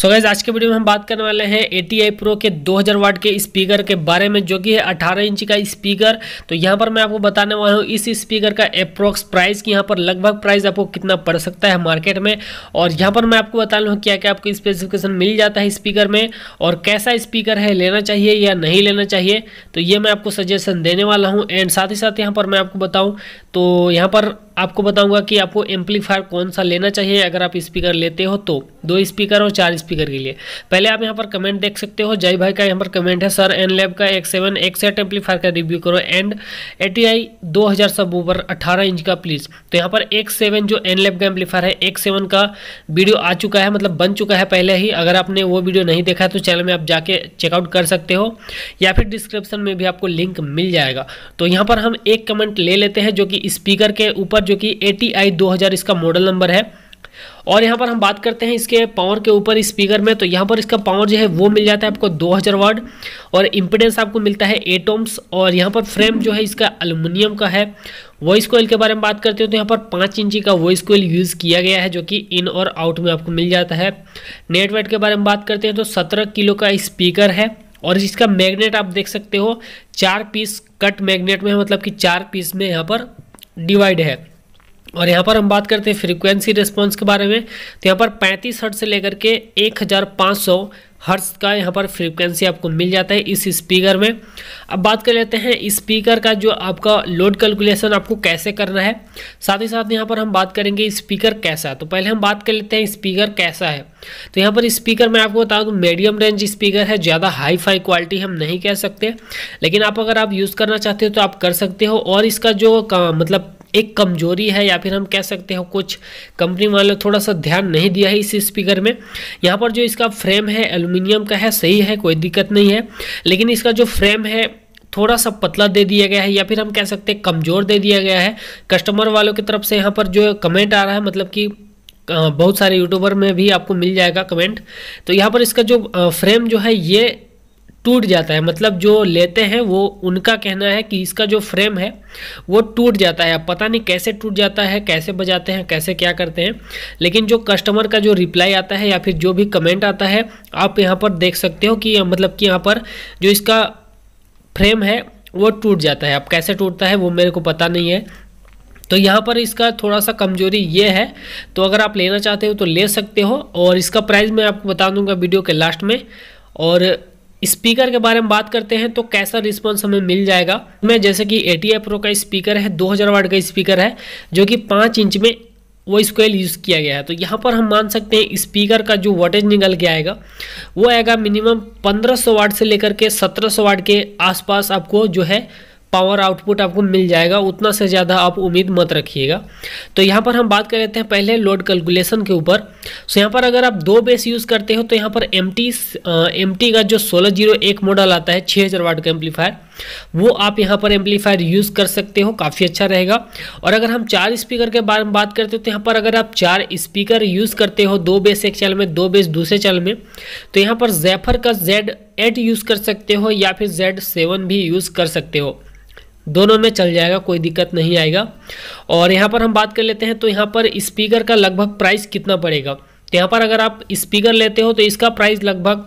सो guys आज के video में हम बात करने वाले हैं ए टी आई प्रो के 2000 वाट के स्पीकर के बारे में जो कि है 18 इंच का स्पीकर तो यहाँ पर मैं आपको बताने वाला हूँ इस स्पीकर का अप्रोक्स प्राइस कि यहाँ पर लगभग प्राइस आपको कितना पड़ सकता है मार्केट में और यहाँ पर मैं आपको बता लूँ क्या क्या आपको स्पेसिफिकेशन मिल जाता है स्पीकर में और कैसा स्पीकर है लेना चाहिए या नहीं लेना चाहिए तो ये मैं आपको सजेशन देने वाला हूँ एंड साथ ही साथ यहाँ पर मैं आपको बताऊँ तो यहाँ पर आपको बताऊंगा कि आपको एम्पलीफायर कौन सा लेना चाहिए अगर आप स्पीकर लेते हो तो दो स्पीकर और चार स्पीकर के लिए पहले आप यहाँ पर कमेंट देख सकते हो जय भाई का यहाँ पर कमेंट है सर एन लैब का एक सेवन एक सेट एम्पलीफायर का रिव्यू करो एंड ए टी आई दो हज़ार सब ऊपर अट्ठारह इंच का प्लीज़ तो यहाँ पर एक सेवन जो एन लैब का एम्पलीफायर है एक सेवन का वीडियो आ चुका है मतलब बन चुका है पहले ही अगर आपने वो वीडियो नहीं देखा है तो चैनल में आप जाके चेकआउट कर सकते हो या फिर डिस्क्रिप्सन में भी आपको लिंक मिल जाएगा तो यहाँ पर हम एक कमेंट ले लेते हैं जो कि स्पीकर के ऊपर जो कि ए टी आई दो हज़ार इसका मॉडल नंबर है और यहाँ पर हम बात करते हैं इसके पावर के ऊपर स्पीकर में तो यहाँ पर इसका पावर जो है वो मिल जाता है आपको 2000 वाट और इम्पिडेंस आपको मिलता है एटोम्स और यहाँ पर फ्रेम जो है इसका अलूमिनियम का है वॉइस कोयल के बारे में बात करते हो तो यहाँ पर पाँच इंची का वॉइस कोयल यूज़ किया गया है जो कि इन और आउट में आपको मिल जाता है नेटवेट के बारे में बात करते हैं तो सत्रह किलो का स्पीकर है और इसका मैग्नेट आप देख सकते हो चार पीस कट मैग्नेट में मतलब कि चार पीस में यहाँ पर डिवाइड है और यहाँ पर हम बात करते हैं फ्रीक्वेंसी रिस्पॉन्स के बारे में तो यहाँ पर पैंतीस हर्ट से लेकर के एक हज़ार सौ हर्ष का यहाँ पर फ्रीक्वेंसी आपको मिल जाता है इस स्पीकर में अब बात कर लेते हैं स्पीकर का जो आपका लोड कैलकुलेशन आपको कैसे करना है साथ ही साथ यहाँ पर हम बात करेंगे स्पीकर कैसा है तो पहले हम बात कर लेते हैं स्पीकर कैसा है तो यहाँ पर स्पीकर मैं आपको बताऊँ मीडियम रेंज स्पीकर है ज़्यादा हाई फाई क्वालिटी हम नहीं कह सकते लेकिन आप अगर आप यूज़ करना चाहते हो तो आप कर सकते हो और इसका जो मतलब एक कमजोरी है या फिर हम कह सकते हैं कुछ कंपनी वाले थोड़ा सा ध्यान नहीं दिया है इस स्पीकर में यहाँ पर जो इसका फ्रेम है एल्यूमिनियम का है सही है कोई दिक्कत नहीं है लेकिन इसका जो फ्रेम है थोड़ा सा पतला दे दिया गया है या फिर हम कह सकते हैं कमज़ोर दे दिया गया है कस्टमर वालों की तरफ से यहाँ पर जो कमेंट आ रहा है मतलब कि बहुत सारे यूट्यूबर में भी आपको मिल जाएगा कमेंट तो यहाँ पर इसका जो फ्रेम जो है ये टूट जाता है मतलब जो लेते हैं वो उनका कहना है कि इसका जो फ्रेम है वो टूट जाता है अब पता नहीं कैसे टूट जाता है कैसे बजाते हैं कैसे क्या करते हैं लेकिन जो कस्टमर का जो रिप्लाई आता है या फिर जो भी कमेंट आता है आप यहाँ पर देख सकते हो कि मतलब कि यहाँ पर जो इसका फ्रेम है वो टूट जाता है अब कैसे टूटता है वो मेरे को पता नहीं है तो यहाँ पर इसका थोड़ा सा कमजोरी ये है तो अगर आप लेना चाहते हो तो ले सकते हो और इसका प्राइस मैं आपको बता दूंगा वीडियो के लास्ट में और स्पीकर के बारे में बात करते हैं तो कैसा रिस्पॉन्स हमें मिल जाएगा मैं जैसे कि ए टी प्रो का स्पीकर है 2000 वाट का स्पीकर है जो कि पाँच इंच में वो स्क्वेल यूज़ किया गया है तो यहाँ पर हम मान सकते हैं स्पीकर का जो वोटेज निकल के आएगा वो आएगा मिनिमम 1500 वाट से लेकर के 1700 वाट के आसपास आपको जो है पावर आउटपुट आपको मिल जाएगा उतना से ज़्यादा आप उम्मीद मत रखिएगा तो यहाँ पर हम बात कर लेते हैं पहले लोड कैलकुलेशन के ऊपर सो यहाँ पर अगर आप दो बेस यूज़ करते हो तो यहाँ पर एम टी का जो सोलह जीरो एक मॉडल आता है छः हज़ार वाट का एम्पलीफायर वो आप यहाँ पर एम्पलीफायर यूज़ कर सकते हो काफ़ी अच्छा रहेगा और अगर हम चार स्पीकर के बारे में बात करते हो तो यहाँ पर अगर आप चार स्पीकर यूज़ करते हो दो बेस एक चैनल में दो बेस दूसरे चैनल में तो यहाँ पर जैफर का जेड एट यूज़ कर सकते हो या फिर जेड सेवन भी यूज़ कर सकते हो दोनों में चल जाएगा कोई दिक्कत नहीं आएगा और यहाँ पर हम बात कर लेते हैं तो यहाँ पर स्पीकर का लगभग प्राइस कितना पड़ेगा तो यहाँ पर अगर आप स्पीकर लेते हो तो इसका प्राइस लगभग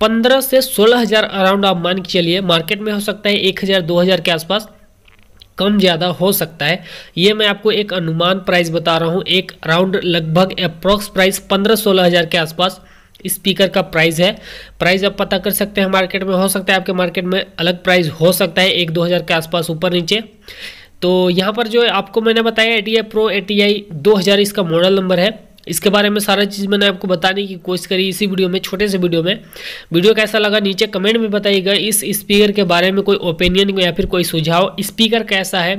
पंद्रह से सोलह हज़ार अराउंड आप मान के चलिए मार्केट में हो सकता है एक हज़ार दो हज़ार के आसपास कम ज़्यादा हो सकता है ये मैं आपको एक अनुमान प्राइस बता रहा हूँ एक अराउंड लगभग अप्रॉक्स प्राइस पंद्रह सोलह हज़ार के आसपास स्पीकर का प्राइस है प्राइस आप पता कर सकते हैं मार्केट में हो सकता है आपके मार्केट में अलग प्राइस हो सकता है एक दो हज़ार के आसपास ऊपर नीचे तो यहाँ पर जो आपको मैंने बताया A T I pro A T I दो हज़ार इसका मॉडल नंबर है इसके बारे में सारा चीज़ मैंने आपको बताने की कोशिश करी इसी वीडियो में छोटे से वीडियो में वीडियो कैसा लगा नीचे कमेंट में बताइएगा इस स्पीकर के बारे में कोई ओपिनियन या फिर कोई सुझाव स्पीकर कैसा है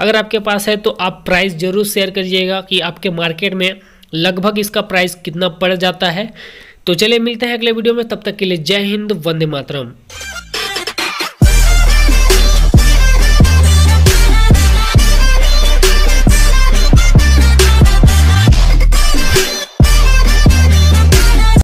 अगर आपके पास है तो आप प्राइस ज़रूर शेयर करिएगा कि आपके मार्केट में लगभग इसका प्राइस कितना पड़ जाता है तो चलिए मिलते हैं अगले वीडियो में तब तक के लिए जय हिंद वंदे मातरम